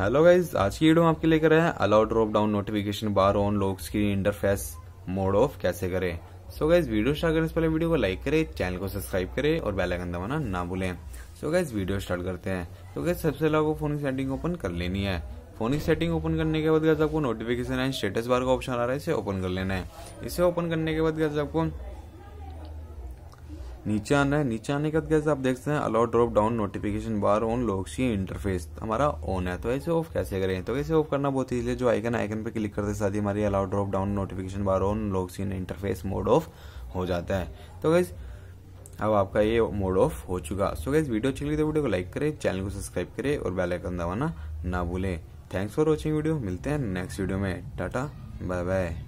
hello guys आज की video में आपके लेकर आए allow drop down notification bar on lock screen interface mode off कैसे करें सो गाइज वीडियो स्टार्ट करने से पहले वीडियो को लाइक करें चैनल को सब्सक्राइब करें और बेल आइकन दबाना ना भूलें सो गाइज वीडियो स्टार्ट करते हैं तो गाइज सबसे पहले आपको फोन की सेटिंग ओपन कर लेनी है फोन की सेटिंग ओपन करने के बाद गाइज आपको नोटिफिकेशन एंड स्टेटस बार का ऑप्शन आ रहा है इसे ओपन कर लेना है इसे ओपन करने के बाद गाइज आपको नीचे आना है नीचे आने के बाद आप देख सकते हैं allow drop down notification bar on lock interface हमारा ऑन है तो ऐसे ऑफ कैसे करें तो ऐसे ऑफ करना बहुत है जो आइकन आइकन पे क्लिक करते साथ ही हमारी allow drop down notification bar on lock screen interface mode off हो जाता है तो गैस अब आपका ये मोड ऑफ हो चुका सो गैस वीडियो अच्छी लगी तो वीडियो को लाइक करे चैनल को सब्सक्राइब करे और बेलाइकन दबाना ना भूलें थैंक्स फॉर वॉचिंग वीडियो मिलते हैं नेक्स्ट वीडियो में टाटा बाय बाय